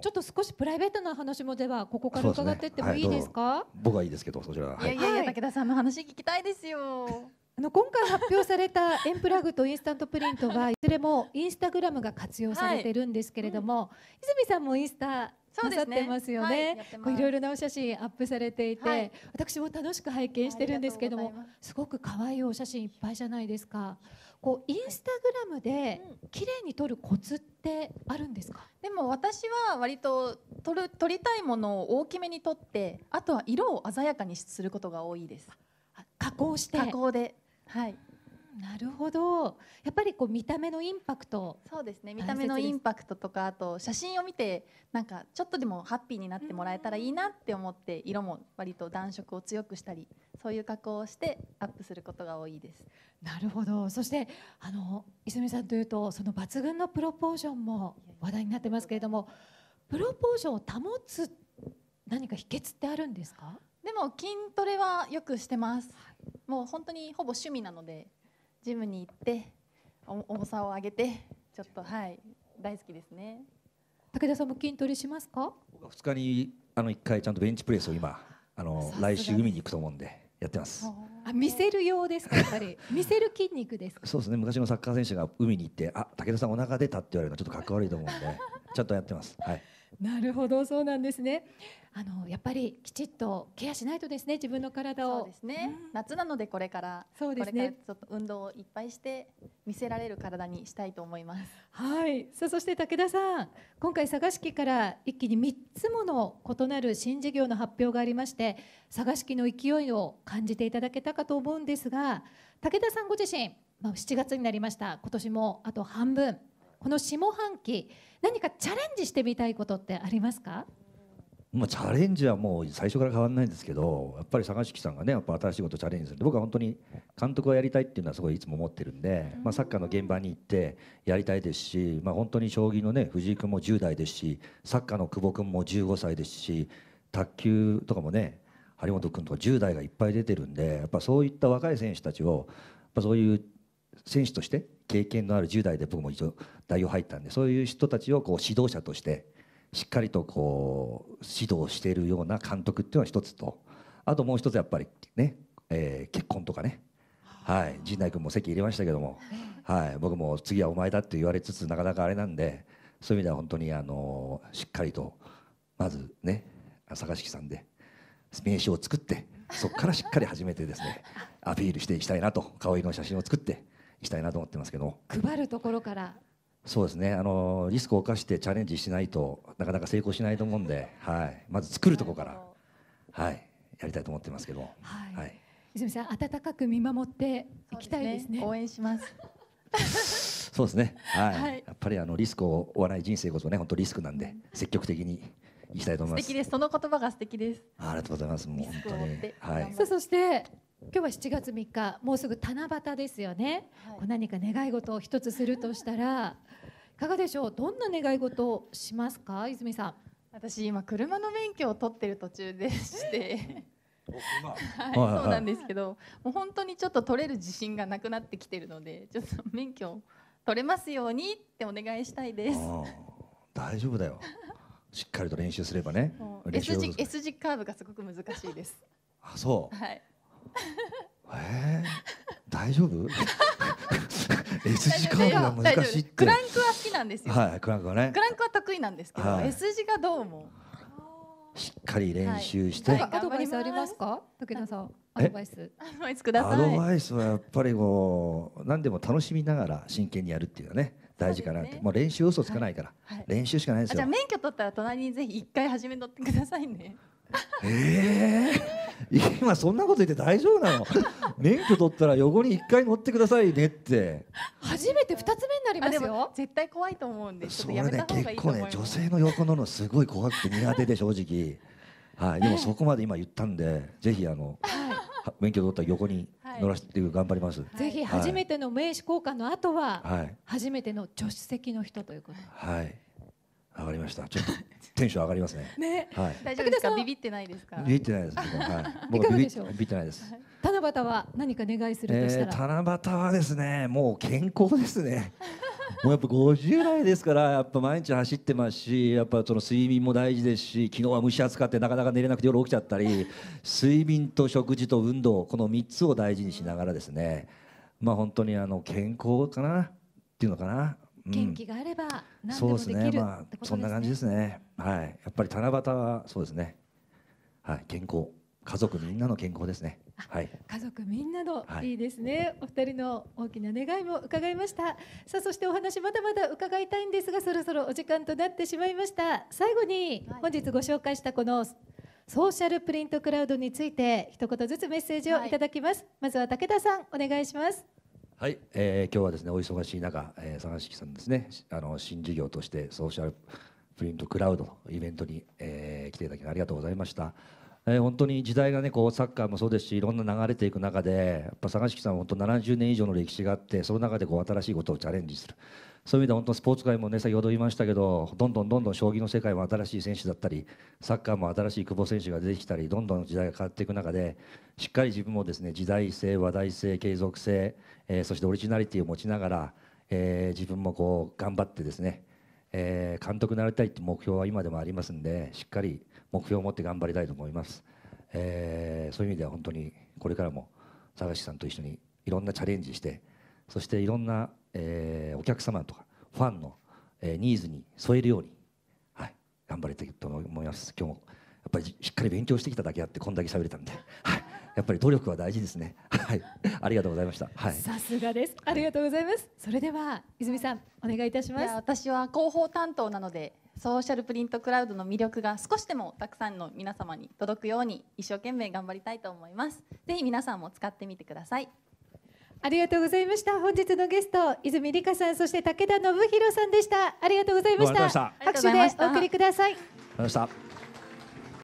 ちょっと少しプライベートな話もではここから伺ってってもいいですか。僕はいいですけど、そちら。いやいや武田さんの話聞きたいですよ。あの今回発表されたエンプラグとインスタントプリントはいずれもインスタグラムが活用されてるんですけれども、はい、泉さんもインスタなさってますよね。いろいろなお写真アップされていて、はい、私も楽しく拝見してるんですけども、すすごく可愛いお写真いっぱいじゃないですか。こうインスタグラムで綺麗に撮るコツってあるんですか？でも私は割と撮る撮りたいものを大きめに撮って、あとは色を鮮やかにすることが多いです。加工して加工ではいなるほどやっぱりこう見た目のインパクトそうですね見た目のインパクトとかあと写真を見てなんかちょっとでもハッピーになってもらえたらいいなって思って色も割と暖色を強くしたりそういう加工をしてアップすることが多いですなるほどそしてあの泉さんというとその抜群のプロポーションも話題になってますけれどもプロポーションを保つ何か秘訣ってあるんですかでも筋トレはよくしてます、はいもう本当にほぼ趣味なのでジムに行って重さを上げてちょっとはい大好きですね武田さんも筋トレしますか2日にあの1回ちゃんとベンチプレスを今あの来週海に行くと思うんでやってますあ見せるようですかやっぱり見せる筋肉ですそうですね昔のサッカー選手が海に行ってあ武田さんお腹出たって言われるのはちょっとかっこ悪いと思うんでちゃんとやってますはいなるほどそうなんですねあのやっぱりきちっとケアしないとですね自分の体をそうですね、うん、夏なのでこれからそうですねちょっと運動をいっぱいして見せられる体にしたいと思いますはいさあそして武田さん今回佐賀式から一気に3つもの異なる新事業の発表がありまして佐賀式の勢いを感じていただけたかと思うんですが武田さんご自身、まあ、7月になりました今年もあと半分この下半期何かチャレンジしてみたいことってありますかまあ、チャレンジはもう最初から変わらないんですけどやっぱり坂敷さんがねやっぱ新しいことチャレンジする僕は本当に監督をやりたいっていうのはすごいいつも思ってるんで、まあ、サッカーの現場に行ってやりたいですし、まあ、本当に将棋のね藤井君も10代ですしサッカーの久保君も15歳ですし卓球とかもね張本君とか10代がいっぱい出てるんでやっぱそういった若い選手たちをやっぱそういう選手として経験のある10代で僕も一応代表入ったんでそういう人たちをこう指導者としてしっかりとこう指導しているような監督っていうのは一つとあともう一つやっぱりね、えー、結婚とかねはい陣内君も席入れましたけども、はい、僕も次はお前だって言われつつなかなかあれなんでそういう意味では本当にあのしっかりとまずね坂敷さんで名刺を作ってそこからしっかり始めてですねアピールしていきたいなと顔色の写真を作って。いきたいなと思ってますけど配るところからそうですねあのリスクを冒してチャレンジしないとなかなか成功しないと思うんで、はい、まず作るところから、はい、やりたいと思ってますけど、はいはい、泉さん温かく見守っていきたいですね、ね、応援します そうですね、はい、はい、やっぱりあのリスクを負わない人生こそね本当リスクなんで、積極的にいきたいと思います素敵ですその言葉が素敵ですありがとうございますもう本当にはいそそして今日は7月3日もうすぐ七夕ですよね、はい、何か願い事を一つするとしたらいかがでしょうどんな願い事をしますか泉さん私今車の免許を取ってる途中でしてはい、そうなんですけど、もう本当にちょっと取れる自信がなくなってきてるので、ちょっと免許取れますようにってお願いしたいです。大丈夫だよ。しっかりと練習すればね。S 字 S 字カーブがすごく難しいです。あ、そう。はい。えー、大丈夫 S 字カーブが難しいクランクは好きなんですよ、はい、クランクはねクランクは得意なんですけど、はい、S 字がどうもしっかり練習して、はいはい、アドバイスありますか武田さんアドバイスアドバイスくださいアドバイスはやっぱりこう何でも楽しみながら真剣にやるっていうのはね大事かなって、ね、もう練習嘘つかないから、練習しかないですよじゃあ免許取ったら隣にぜひ一回始めとってくださいねええー、今そんなこと言って大丈夫なの免許取ったら横に1回乗ってくださいねって初めて2つ目になりますよ絶対怖いと思うんでそれね結構ね女性の横乗るのすごい怖くて苦手で正直はいでもそこまで今言ったんでぜひあの、はい、免許取ったら横に乗らせて頑張ります、はい、ぜひ初めての名刺交換の後は、はい、初めての助手席の人ということはい上がりました。ちょっとテンション上がりますね。ね、はい。大丈夫ですか？ビビってないですか？ビビってないです。は、い。僕はビビってないです。七夕は何か願いするとしたら、えー、七夕はですね、もう健康ですね。もうやっぱ50代ですからやっぱ毎日走ってますしやっぱその睡眠も大事ですし昨日は蒸し暑かってなかなか寝れなくて夜起きちゃったり睡眠と食事と運動この3つを大事にしながらですねまあ本当にあの健康かなっていうのかな元気があれば何でもできる、うん、そうですね、まあ、そんな感じですねはいやっぱり七夕はそうですねはい健康家族みんなの健康ですねはい、家族みんなの、い、いですねお二人の大きな願いも伺いましたさあそしてお話まだまだ伺いたいんですがそろそろお時間となってしまいました最後に本日ご紹介したこのソーシャルプリントクラウドについて一言ずつメッセージをいただきます、はい、まずは武田さんお願いしますはい、えー、今日はですねお忙しい中、えー、佐賀式さんですねあの新事業としてソーシャルプリントクラウドのイベントに、えー、来ていただきありがとうございました。本当に時代がねこうサッカーもそうですしいろんな流れていく中でやっぱ坂敷さんは本当70年以上の歴史があってその中でこう新しいことをチャレンジするそういう意味で本当スポーツ界もね先ほど言いましたけどどんどんどんどん将棋の世界も新しい選手だったりサッカーも新しい久保選手が出てきたりどんどん時代が変わっていく中でしっかり自分もですね時代性話題性継続性、えー、そしてオリジナリティを持ちながら、えー、自分もこう頑張ってですねえー、監督になりたいって目標は今でもありますんで、しっかり目標を持って頑張りたいと思います。えー、そういう意味では本当にこれからも賀市さんと一緒にいろんなチャレンジして、そしていろんな、えー、お客様とかファンの、えー、ニーズに添えるように、はい、頑張りたいと思います。今日もやっぱりしっかり勉強してきただけあってこんだけ喋れたんで。はいやっぱり努力は大事ですね。はい、ありがとうございました。はい、さすがです。ありがとうございます。それでは泉さんお願いいたします。私は広報担当なので。ソーシャルプリントクラウドの魅力が少しでもたくさんの皆様に届くように一生懸命頑張りたいと思います。ぜひ皆さんも使ってみてください。ありがとうございました。本日のゲスト、泉理香さん、そして武田信弘さんでした。ありがとうございました。した拍手でお送りください。